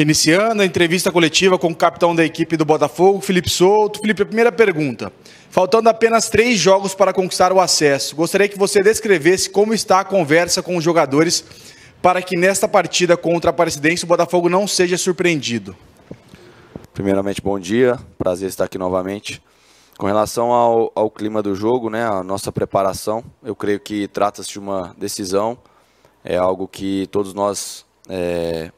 Iniciando a entrevista coletiva com o capitão da equipe do Botafogo, Felipe Souto. Felipe, a primeira pergunta. Faltando apenas três jogos para conquistar o acesso, gostaria que você descrevesse como está a conversa com os jogadores para que nesta partida contra a Aparecidense o Botafogo não seja surpreendido. Primeiramente, bom dia. Prazer estar aqui novamente. Com relação ao, ao clima do jogo, né, a nossa preparação, eu creio que trata-se de uma decisão, é algo que todos nós é,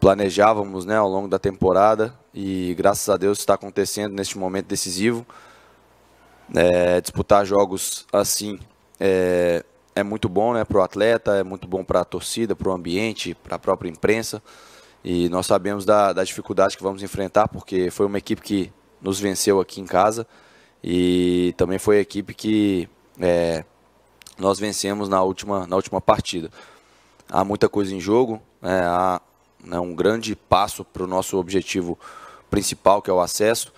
planejávamos né, ao longo da temporada e graças a Deus está acontecendo neste momento decisivo. É, disputar jogos assim é, é muito bom né, para o atleta, é muito bom para a torcida, para o ambiente, para a própria imprensa. E nós sabemos da, da dificuldade que vamos enfrentar, porque foi uma equipe que nos venceu aqui em casa e também foi a equipe que é, nós vencemos na última, na última partida. Há muita coisa em jogo, é, há né, um grande passo para o nosso objetivo principal, que é o acesso.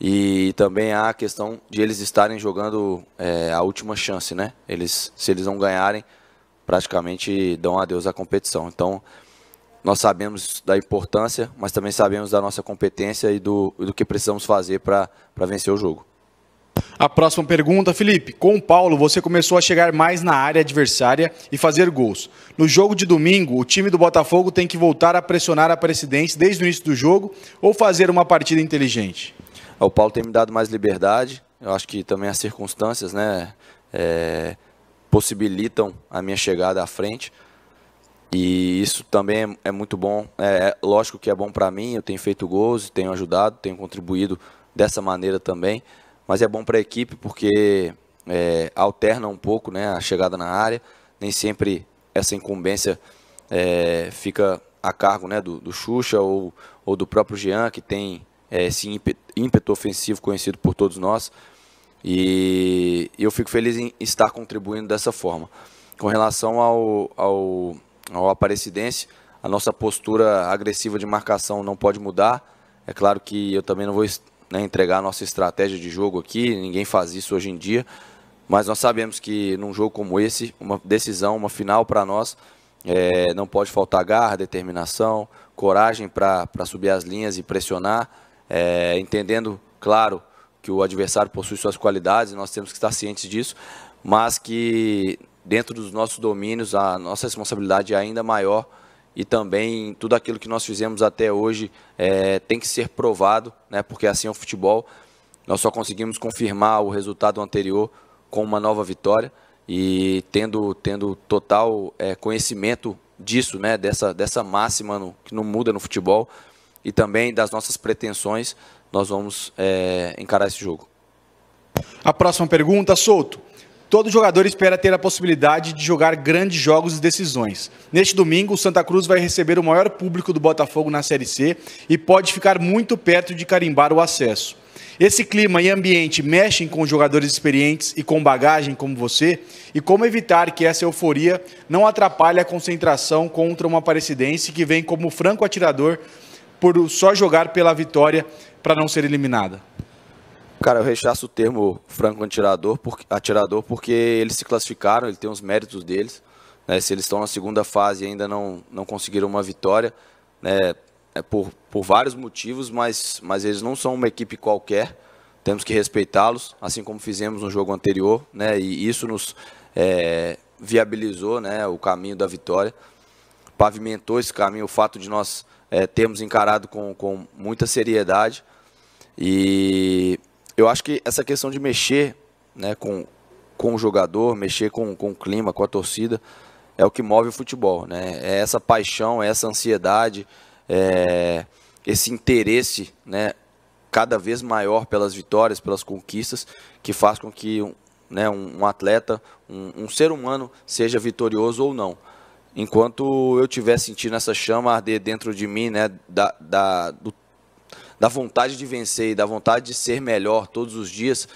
E também há a questão de eles estarem jogando é, a última chance, né? Eles, se eles não ganharem, praticamente dão adeus à competição. Então, nós sabemos da importância, mas também sabemos da nossa competência e do, do que precisamos fazer para vencer o jogo. A próxima pergunta, Felipe. Com o Paulo, você começou a chegar mais na área adversária e fazer gols. No jogo de domingo, o time do Botafogo tem que voltar a pressionar a presidência desde o início do jogo ou fazer uma partida inteligente? Ah, o Paulo tem me dado mais liberdade. Eu acho que também as circunstâncias né, é, possibilitam a minha chegada à frente. E isso também é muito bom. É, é lógico que é bom para mim, eu tenho feito gols, tenho ajudado, tenho contribuído dessa maneira também mas é bom para a equipe porque é, alterna um pouco né, a chegada na área, nem sempre essa incumbência é, fica a cargo né, do, do Xuxa ou, ou do próprio Jean, que tem é, esse ímpeto, ímpeto ofensivo conhecido por todos nós, e eu fico feliz em estar contribuindo dessa forma. Com relação ao, ao, ao Aparecidense, a nossa postura agressiva de marcação não pode mudar. É claro que eu também não vou né, entregar a nossa estratégia de jogo aqui, ninguém faz isso hoje em dia, mas nós sabemos que num jogo como esse, uma decisão, uma final para nós, é, não pode faltar garra, determinação, coragem para subir as linhas e pressionar, é, entendendo, claro, que o adversário possui suas qualidades, nós temos que estar cientes disso, mas que dentro dos nossos domínios a nossa responsabilidade é ainda maior e também tudo aquilo que nós fizemos até hoje é, tem que ser provado, né, porque assim é o futebol. Nós só conseguimos confirmar o resultado anterior com uma nova vitória e tendo, tendo total é, conhecimento disso, né, dessa, dessa máxima no, que não muda no futebol e também das nossas pretensões, nós vamos é, encarar esse jogo. A próxima pergunta, solto. Todo jogador espera ter a possibilidade de jogar grandes jogos e decisões. Neste domingo, o Santa Cruz vai receber o maior público do Botafogo na Série C e pode ficar muito perto de carimbar o acesso. Esse clima e ambiente mexem com jogadores experientes e com bagagem como você? E como evitar que essa euforia não atrapalhe a concentração contra uma parecidense que vem como franco atirador por só jogar pela vitória para não ser eliminada? Cara, eu rechaço o termo franco atirador porque, atirador porque eles se classificaram, ele tem os méritos deles. Né? Se eles estão na segunda fase e ainda não, não conseguiram uma vitória, né? é por, por vários motivos, mas, mas eles não são uma equipe qualquer. Temos que respeitá-los, assim como fizemos no jogo anterior, né? e isso nos é, viabilizou né? o caminho da vitória, pavimentou esse caminho, o fato de nós é, termos encarado com, com muita seriedade. E eu acho que essa questão de mexer né, com, com o jogador, mexer com, com o clima, com a torcida, é o que move o futebol. Né? É essa paixão, é essa ansiedade, é esse interesse né, cada vez maior pelas vitórias, pelas conquistas, que faz com que um, né, um, um atleta, um, um ser humano, seja vitorioso ou não enquanto eu tiver sentindo essa chama arder dentro de mim, né, da, da, do, da vontade de vencer e da vontade de ser melhor todos os dias,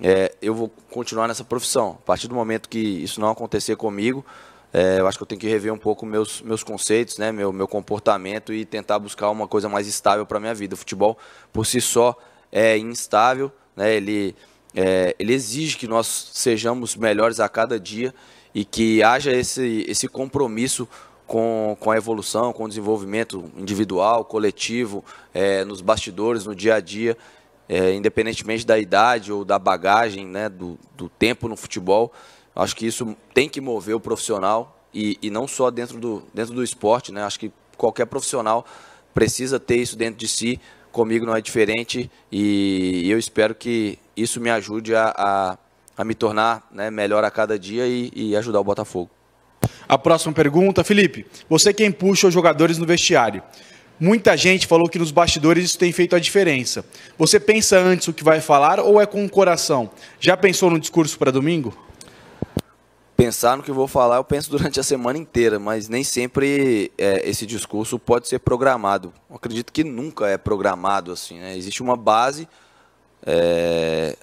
é, eu vou continuar nessa profissão. A partir do momento que isso não acontecer comigo, é, eu acho que eu tenho que rever um pouco meus, meus conceitos, né, meu, meu comportamento e tentar buscar uma coisa mais estável para a minha vida. O futebol, por si só, é instável, né, ele, é, ele exige que nós sejamos melhores a cada dia e que haja esse, esse compromisso com, com a evolução, com o desenvolvimento individual, coletivo, é, nos bastidores, no dia a dia, é, independentemente da idade ou da bagagem, né, do, do tempo no futebol. Acho que isso tem que mover o profissional e, e não só dentro do, dentro do esporte. Né? Acho que qualquer profissional precisa ter isso dentro de si. Comigo não é diferente e eu espero que isso me ajude a, a, a me tornar né, melhor a cada dia e, e ajudar o Botafogo. A próxima pergunta, Felipe, você quem puxa os jogadores no vestiário. Muita gente falou que nos bastidores isso tem feito a diferença. Você pensa antes o que vai falar ou é com o coração? Já pensou no discurso para domingo? Pensar no que vou falar, eu penso durante a semana inteira, mas nem sempre é, esse discurso pode ser programado. Eu acredito que nunca é programado assim. Né? Existe uma base é,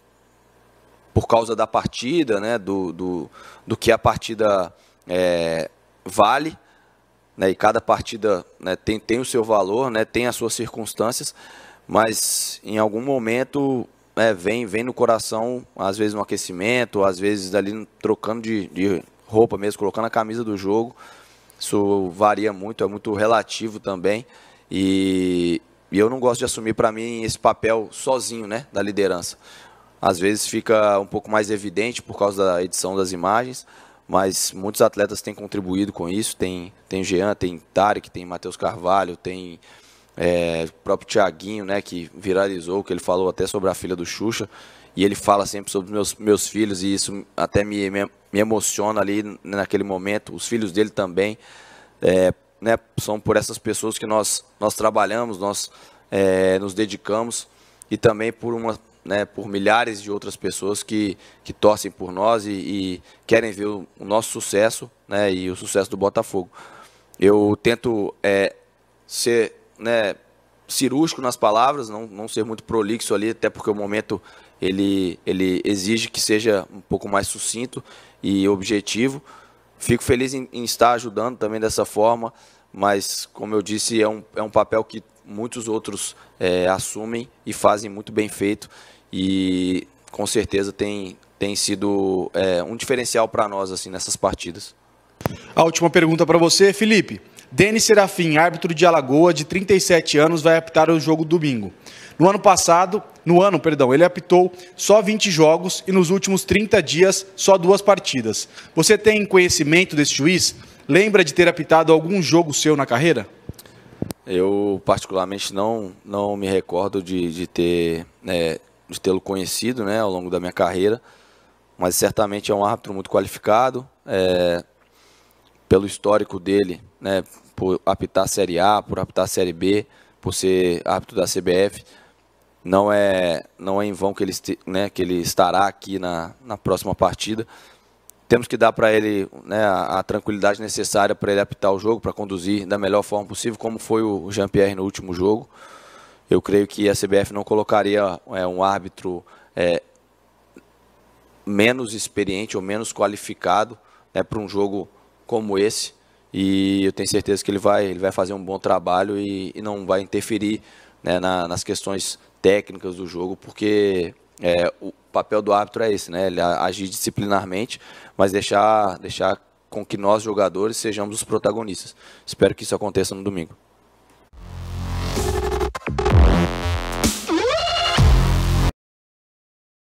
por causa da partida, né? do, do, do que a partida é, vale, né, e cada partida né, tem, tem o seu valor, né, tem as suas circunstâncias, mas em algum momento é, vem, vem no coração, às vezes no aquecimento, às vezes ali trocando de, de roupa mesmo, colocando a camisa do jogo. Isso varia muito, é muito relativo também. E, e eu não gosto de assumir para mim esse papel sozinho né, da liderança. Às vezes fica um pouco mais evidente por causa da edição das imagens, mas muitos atletas têm contribuído com isso. Tem, tem Jean, tem Tarek, tem Matheus Carvalho, tem é, o próprio Tiaguinho, né, que viralizou, que ele falou até sobre a filha do Xuxa, e ele fala sempre sobre meus, meus filhos, e isso até me, me, me emociona ali naquele momento, os filhos dele também, é, né, são por essas pessoas que nós, nós trabalhamos, nós é, nos dedicamos, e também por uma né, por milhares de outras pessoas que, que torcem por nós e, e querem ver o, nosso sucesso né, e o sucesso do Botafogo. Eu tento é, ser né, cirúrgico nas palavras, não, não ser muito prolixo ali, até porque o momento ele, ele exige que seja um pouco mais sucinto e objetivo. Fico feliz em, em estar ajudando também dessa forma, mas como eu disse, é um, é um papel que muitos outros é, assumem e fazem muito bem feito e com certeza tem, tem sido é, um diferencial para nós assim nessas partidas. A última pergunta para você, Felipe. Denis Serafim, árbitro de Alagoa, de 37 anos, vai apitar o jogo domingo. No ano passado, no ano, perdão, ele apitou só 20 jogos e nos últimos 30 dias só duas partidas. Você tem conhecimento desse juiz? Lembra de ter apitado algum jogo seu na carreira? Eu particularmente não, não me recordo de, de ter é, de tê-lo conhecido né, ao longo da minha carreira, mas certamente é um árbitro muito qualificado, é, pelo histórico dele, né, por apitar Série A, por apitar Série B, por ser árbitro da CBF, não é, não é em vão que ele, né, que ele estará aqui na, na próxima partida. Temos que dar para ele né, a, a, tranquilidade necessária para ele apitar o jogo, para conduzir da melhor forma possível, como foi o Jean-Pierre no último jogo eu creio que a CBF não colocaria é, um árbitro é, menos experiente ou menos qualificado né, para um jogo como esse. E eu tenho certeza que ele vai, ele vai fazer um bom trabalho e, e não vai interferir né, na, nas questões técnicas do jogo, porque é, o papel do árbitro é esse, né? Ele agir disciplinarmente, mas deixar, deixar com que nós, jogadores, sejamos os protagonistas. Espero que isso aconteça no domingo.